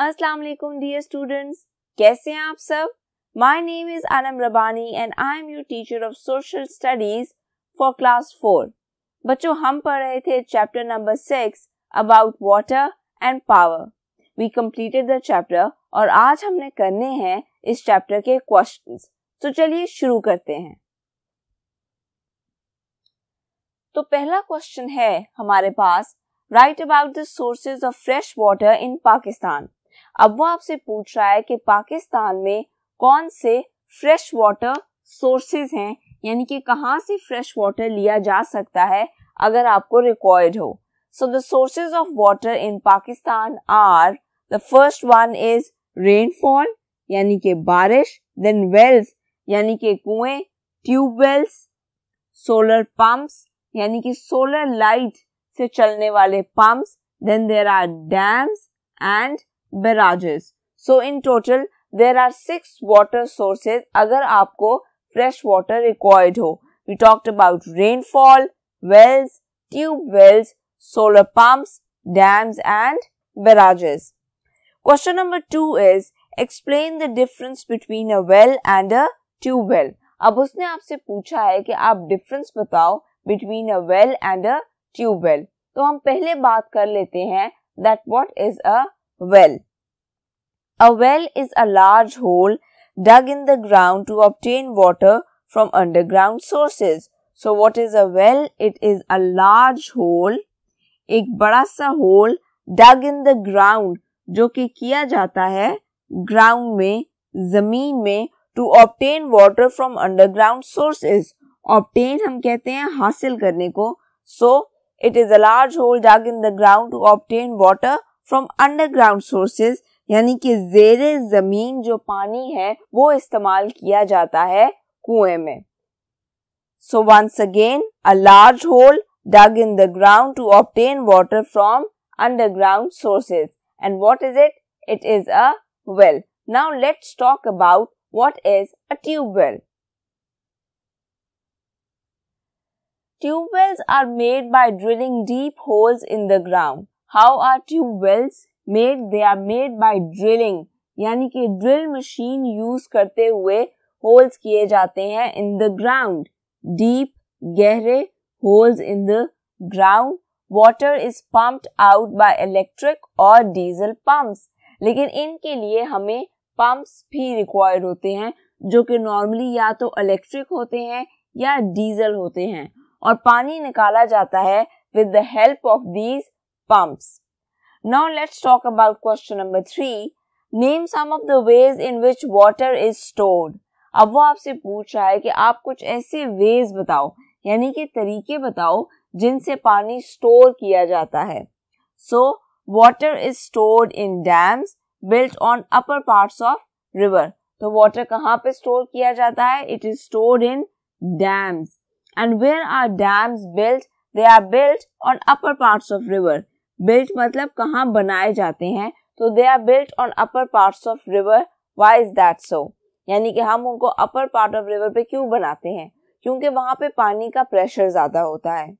अस्सलाम वालेकुम dear students कैसे हैं आप सब my name is Alam Rabbani and I am your teacher of social studies for class four बच्चों हम पढ़ रहे थे chapter number six about water and power we completed the chapter और आज हमने करने हैं इस चैप्टर के क्वेश्चंस तो चलिए शुरू करते हैं तो पहला क्वेश्चन है हमारे पास write about the sources of fresh water in Pakistan अब वो आपसे पूछ रहा है कि पाकिस्तान में कौन से फ्रेश वाटर सोर्सेज हैं यानी कि कहाँ से फ्रेश वाटर लिया जा सकता है अगर आपको रिक्वायर्ड हो so the sources of water in Pakistan are the first one is rainfall यानी कि बारिश देन वेल्स यानी कि कुएं ट्यूबवेल्स सोलर पंप्स यानी कि सोलर लाइट से चलने वाले pumps then there are dams and barrages so in total there are six water sources अगर आपको फ्रेश वाटर रिक्वायर्ड हो we talked about rainfall wells tube wells solar pumps, dams and barrages question number two is explain the difference between a well and a tube well अब उसने आपसे पूछा है कि आप डिफरेंस बताओ between a well and a tube well तो हम पहले बात कर लेते हैं that what is a well a well is a large hole dug in the ground to obtain water from underground sources so what is a well it is a large hole एक बड़ा सा hole dug in the ground जो कि किया जाता है ground में जमीन में to obtain water from underground sources obtain हम कहते हैं हासिल करने को so it is a large hole dug in the ground to obtain water from underground sources यानी कि जेर जमीन जो पानी है वो इस्तेमाल किया जाता है कुएं में so once again a large hole dug in the ground to obtain water from underground sources and what is it it is a well now let's talk about what is a tube well Tube wells are made by drilling deep holes in the ground. How are tube wells made? They are made by drilling. यानी कि drill machine use करते हुए holes किए जाते हैं in the ground deep गहरे holes in the ground water is pumped out by electric और diesel pumps लेकिन इनके लिए हमें पंप्स भी रिक्वायर्ड होते हैं जो कि नॉर्मली या तो इलेक्ट्रिक होते हैं या डीजल होते हैं और पानी निकाला जाता है with the help of these pumps. Now let's talk about question number three name some of the ways in which water is stored अब वो आपसे पूछ रहा है कि आप कुछ ऐसे वेज बताओ यानी कि तरीके बताओ जिनसे पानी स्टोर किया जाता है so water is stored in dams built on upper parts of river तो वाटर कहाँ पे स्टोर किया जाता है it is stored in dams and where are dams built they are built on upper parts of river built मतलब कहाँ बनाए जाते हैं तो they are built on upper parts of river why is that so यानी कि हम उनको अपर पार्ट ऑफ रिवर पे क्यों बनाते हैं क्योंकि वहां पे पानी का प्रेशर ज़्यादा होता है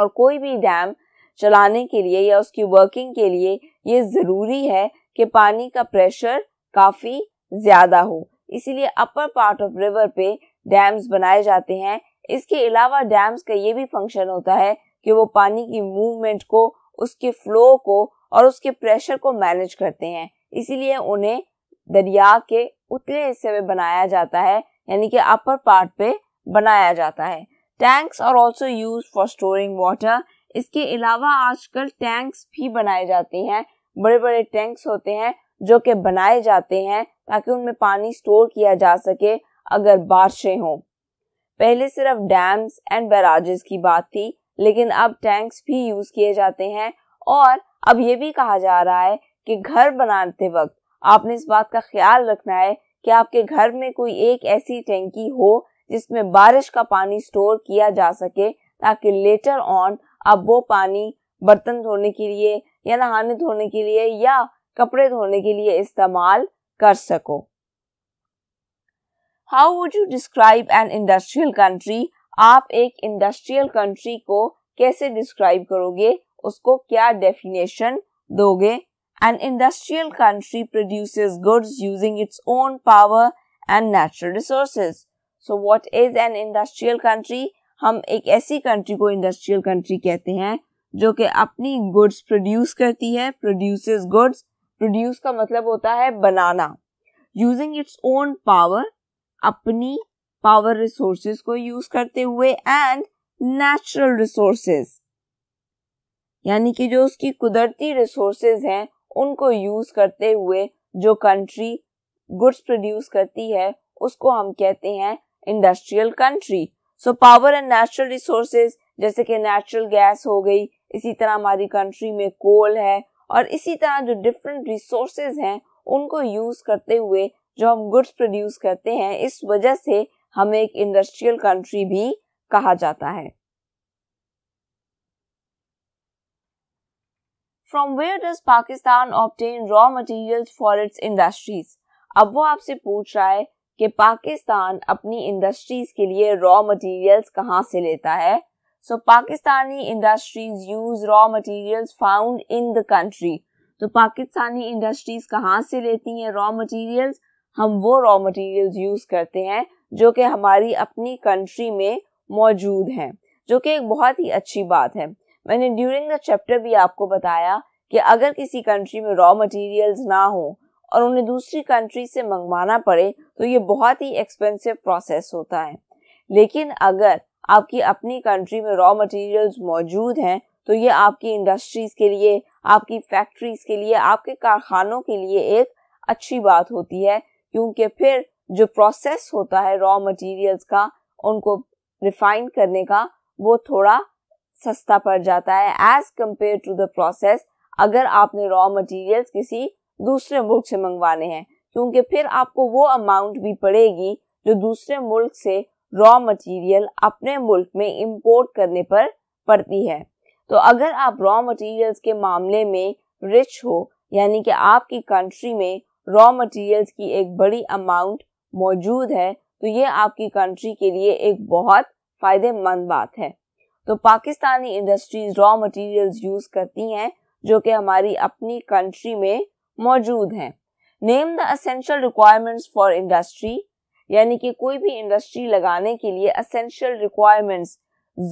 और कोई भी डैम चलाने के लिए या उसकी वर्किंग के लिए ये ज़रूरी है कि पानी का प्रेशर काफ़ी ज़्यादा हो इसीलिए अपर पार्ट ऑफ रिवर पे डैम्स बनाए जाते हैं इसके अलावा डैम्स का ये भी फंक्शन होता है कि वो पानी की मूवमेंट को उसके फ्लो को और उसके प्रेशर को मैनेज करते हैं इसीलिए उन्हें दरिया के उतले हिस्से में बनाया जाता है यानी कि अपर पार्ट पे बनाया जाता है tanks are also use for storing water इसके अलावा आजकल टैंक्स भी बनाए जाते हैं बड़े बड़े टैंक्स होते हैं जो कि बनाए जाते हैं ताकि उनमें पानी स्टोर किया जा सके अगर बारिशें हों पहले सिर्फ डैम्स एंड बैराजेस की बात थी लेकिन अब टैंक्स भी यूज किए जाते हैं और अब ये भी कहा जा रहा है कि घर बनाते वक्त आपने इस बात का ख्याल रखना है कि आपके घर में कोई एक ऐसी टैंकी हो जिसमें बारिश का पानी स्टोर किया जा सके ताकि लेटर ऑन अब वो पानी बर्तन धोने के लिए या नहाने धोने के लिए या कपड़े धोने के लिए इस्तेमाल कर सको how would you describe an industrial country आप एक इंडस्ट्रियल कंट्री को कैसे डिस्क्राइब करोगे उसको क्या डेफिनेशन दोगे an industrial country produce goods using its own power and natural resources so what is an industrial country हम एक ऐसी कंट्री को इंडस्ट्रियल कंट्री कहते हैं जो कि अपनी गुड्स प्रोड्यूस करती है प्रोड्यूस गुड्स प्रोड्यूस का मतलब होता है बनाना यूजिंग इट्स ओन पावर अपनी पावर रिसोर्सेज को यूज करते हुए एंड नेचुरल रिसोर्सेज यानी कि जो उसकी कुदरती रिसोर्सेज हैं उनको यूज करते हुए जो कंट्री गुड्स प्रोड्यूस करती है उसको हम कहते हैं industrial country so power and natural resources जैसे कि नेचुरल गैस हो गई इसी तरह हमारी कंट्री में कोल है और इसी तरह जो डिफरेंट रिसोर्सेज हैं उनको यूज करते हुए जो हम गुड्स प्रोड्यूस करते हैं इस वजह से हमें एक इंडस्ट्रियल कंट्री भी कहा जाता है from where does Pakistan obtain raw material for its industries अब वो आपसे पूछ रहा है कि पाकिस्तान अपनी इंडस्ट्रीज के लिए रॉ मटीरियल्स कहाँ से लेता है so Pakistani industries use raw material found in the country तो पाकिस्तानी इंडस्ट्रीज कहाँ से लेती हैं रॉ मटीरियल्स हम वो रॉ मटेरियल्स यूज़ करते हैं जो कि हमारी अपनी कंट्री में मौजूद हैं जो कि एक बहुत ही अच्छी बात है मैंने ड्यूरिंग द चैप्टर भी आपको बताया कि अगर किसी कंट्री में रॉ मटेरियल्स ना हो और उन्हें दूसरी कंट्री से मंगवाना पड़े तो ये बहुत ही एक्सपेंसिव प्रोसेस होता है लेकिन अगर आपकी अपनी कंट्री में रॉ मटेरियल्स मौजूद हैं तो ये आपकी इंडस्ट्रीज़ के लिए आपकी फैक्ट्रीज़ के लिए आपके कारखानों के लिए एक अच्छी बात होती है क्योंकि फिर जो प्रोसेस होता है रॉ मटेरियल्स का उनको रिफाइन करने का वो थोड़ा सस्ता पड़ जाता है as compare to the process अगर आपने रॉ मटेरियल्स किसी दूसरे मुल्क से मंगवाने हैं क्योंकि फिर आपको वो अमाउंट भी पड़ेगी जो दूसरे मुल्क से रॉ मटेरियल अपने मुल्क में इंपोर्ट करने पर पड़ती है तो अगर आप रॉ मटेरियल्स के मामले में रिच हो यानी कि आपकी कंट्री में रॉ मटेरियल्स की एक बड़ी अमाउंट मौजूद है तो ये आपकी कंट्री के लिए एक बहुत फ़ायदेमंद बात है तो पाकिस्तानी इंडस्ट्रीज रॉ मटेरियल्स यूज़ करती हैं जो कि हमारी अपनी कंट्री में मौजूद हैं name the essential requirements for industry यानी कि कोई भी इंडस्ट्री लगाने के लिए असेंशियल रिक्वायरमेंट्स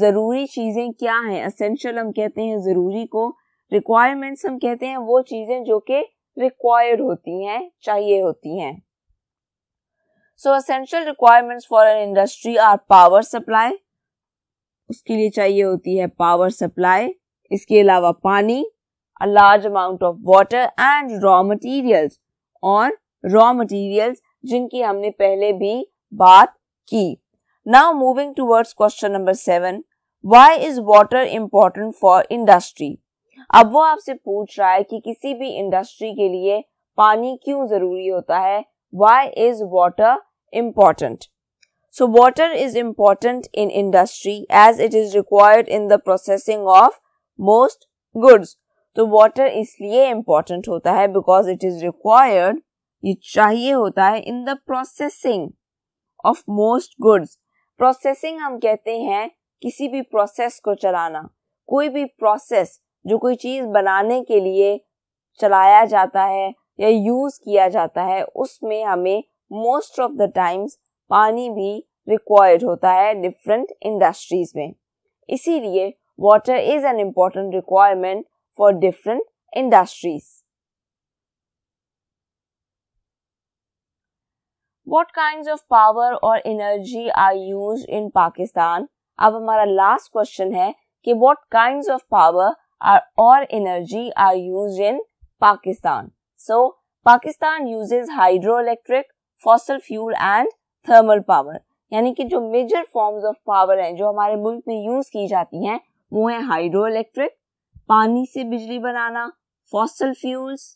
ज़रूरी चीज़ें क्या हैं असेंशियल हम कहते हैं ज़रूरी को रिक्वायरमेंट्स हम कहते हैं वो चीज़ें जो कि रिक्वायर्ड होती हैं चाहिए होती हैं so essential requirements for an industry are power supply उसके लिए चाहिए होती है पावर सप्लाई इसके अलावा पानी a large amount of water and raw materials और रॉ मटेरियल्स जिनकी हमने पहले भी बात की now moving towards question number seven why is water important for industry अब वो आपसे पूछ रहा है कि किसी भी इंडस्ट्री के लिए पानी क्यों जरूरी होता है why is water important so water is important in industry as it is required in the processing of most goods तो वॉटर इसलिए इम्पॉर्टेंट होता है बिकॉज इट इज रिक्वायर्ड ये चाहिए होता है in the processing of most goods processing हम कहते हैं किसी भी प्रोसेस को चलाना कोई भी प्रोसेस जो कोई चीज़ बनाने के लिए चलाया जाता है या यूज़ किया जाता है उसमें हमें मोस्ट ऑफ द टाइम्स पानी भी रिक्वायर्ड होता है डिफरेंट इंडस्ट्रीज में इसीलिए water is an important requirement for different industries what kind of power और energy are use in Pakistan अब हमारा लास्ट क्वेश्चन है कि what kind of power are or energy are used in Pakistan. So Pakistan uses hydroelectric, fossil fuel and thermal power. यानी कि जो major forms of power हैं जो हमारे मुल्क में use की जाती हैं वो है hydroelectric, पानी से बिजली बनाना fossil fuels,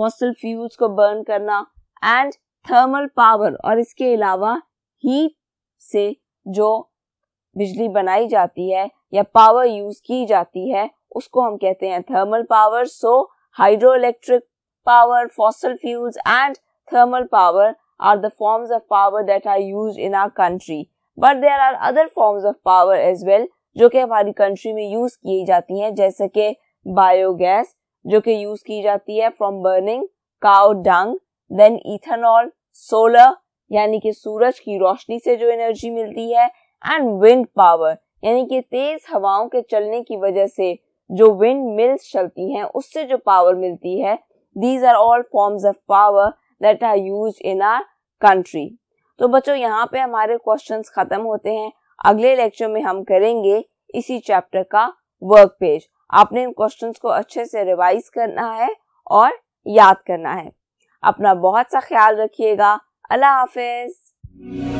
fossil fuels को burn करना and thermal power और इसके अलावा heat से जो बिजली बनाई जाती है या पावर यूज की जाती है उसको हम कहते हैं thermal power so hydro electric power fossil fuels and thermal power are the forms of power that are use in our country but there are other forms of power as well जो कि हमारी country में use की जाती हैं जैसे कि biogas जो कि यूज की जाती है from burning cow dung then ethanol solar यानी कि सूरज की रोशनी से जो एनर्जी मिलती है एंड विंड पावर यानी कि तेज हवाओं के चलने की वजह से जो विंड मिल्स चलती हैं उससे जो पावर मिलती है these are all forms of power that are use in our country तो बच्चों यहाँ पे हमारे क्वेश्चन खत्म होते हैं अगले लेक्चर में हम करेंगे इसी चैप्टर का वर्क पेज आपने इन क्वेश्चन को अच्छे से रिवाइज करना है और याद करना है अपना बहुत सा ख्याल रखिएगा अल्लाह हाफिज